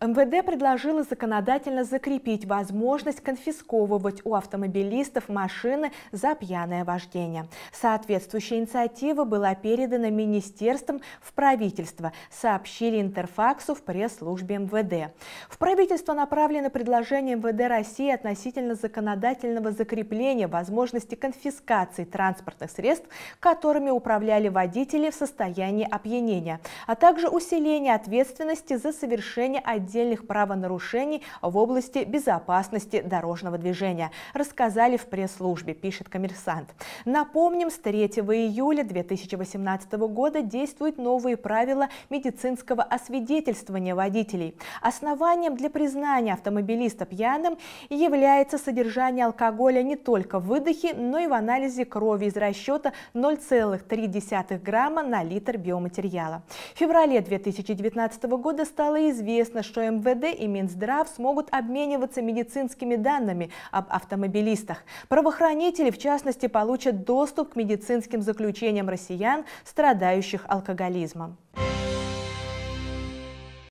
МВД предложило законодательно закрепить возможность конфисковывать у автомобилистов машины за пьяное вождение. Соответствующая инициатива была передана министерством в правительство, сообщили Интерфаксу в пресс-службе МВД. В правительство направлено предложение МВД России относительно законодательного закрепления возможности конфискации транспортных средств, которыми управляли водители в состоянии опьянения, а также усиление ответственности за совершение отдельных отдельных правонарушений в области безопасности дорожного движения, рассказали в пресс-службе, пишет коммерсант. Напомним, с 3 июля 2018 года действуют новые правила медицинского освидетельствования водителей. Основанием для признания автомобилиста пьяным является содержание алкоголя не только в выдохе, но и в анализе крови из расчета 0,3 грамма на литр биоматериала. В феврале 2019 года стало известно, что что МВД и Минздрав смогут обмениваться медицинскими данными об автомобилистах. Правоохранители, в частности, получат доступ к медицинским заключениям россиян, страдающих алкоголизмом.